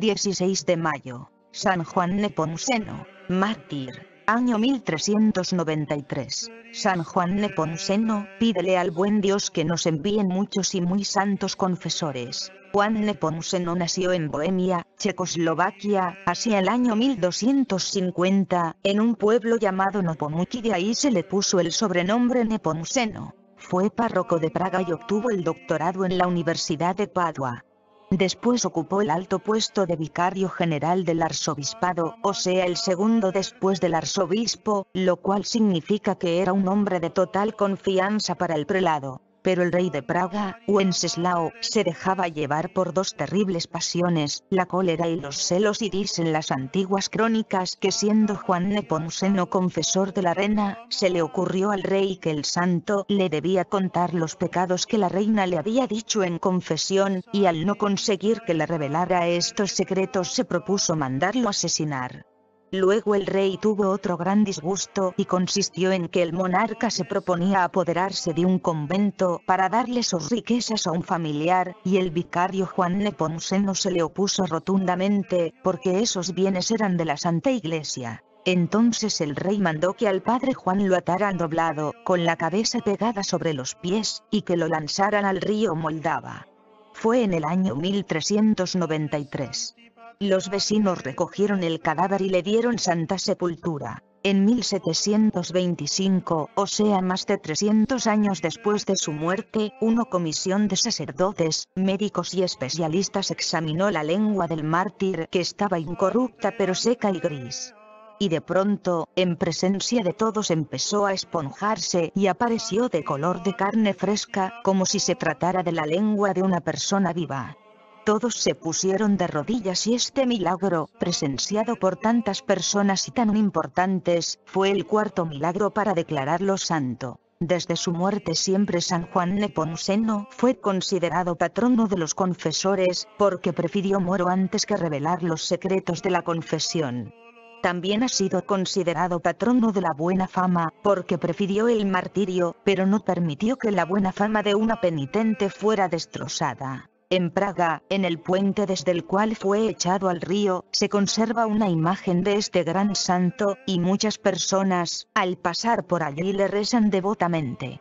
16 de mayo, San Juan Nepomuceno, mártir, año 1393. San Juan Nepomuceno, pídele al buen Dios que nos envíen muchos y muy santos confesores. Juan Nepomuceno nació en Bohemia, Checoslovaquia, hacia el año 1250, en un pueblo llamado Nopomuki y ahí se le puso el sobrenombre Nepomuceno. Fue párroco de Praga y obtuvo el doctorado en la Universidad de Padua. Después ocupó el alto puesto de vicario general del arzobispado, o sea el segundo después del arzobispo, lo cual significa que era un hombre de total confianza para el prelado. Pero el rey de Praga, Wenceslao, se dejaba llevar por dos terribles pasiones, la cólera y los celos y dicen las antiguas crónicas que siendo Juan Nepomuceno confesor de la reina, se le ocurrió al rey que el santo le debía contar los pecados que la reina le había dicho en confesión, y al no conseguir que le revelara estos secretos se propuso mandarlo asesinar. Luego el rey tuvo otro gran disgusto y consistió en que el monarca se proponía apoderarse de un convento para darle sus riquezas a un familiar, y el vicario Juan Nepomuceno se le opuso rotundamente, porque esos bienes eran de la Santa Iglesia. Entonces el rey mandó que al padre Juan lo ataran doblado, con la cabeza pegada sobre los pies, y que lo lanzaran al río Moldava. Fue en el año 1393. Los vecinos recogieron el cadáver y le dieron santa sepultura. En 1725, o sea más de 300 años después de su muerte, una comisión de sacerdotes, médicos y especialistas examinó la lengua del mártir que estaba incorrupta pero seca y gris. Y de pronto, en presencia de todos empezó a esponjarse y apareció de color de carne fresca, como si se tratara de la lengua de una persona viva. Todos se pusieron de rodillas y este milagro, presenciado por tantas personas y tan importantes, fue el cuarto milagro para declararlo santo. Desde su muerte siempre San Juan Nepomuceno fue considerado patrono de los confesores, porque prefirió moro antes que revelar los secretos de la confesión. También ha sido considerado patrono de la buena fama, porque prefirió el martirio, pero no permitió que la buena fama de una penitente fuera destrozada. En Praga, en el puente desde el cual fue echado al río, se conserva una imagen de este gran santo, y muchas personas, al pasar por allí le rezan devotamente.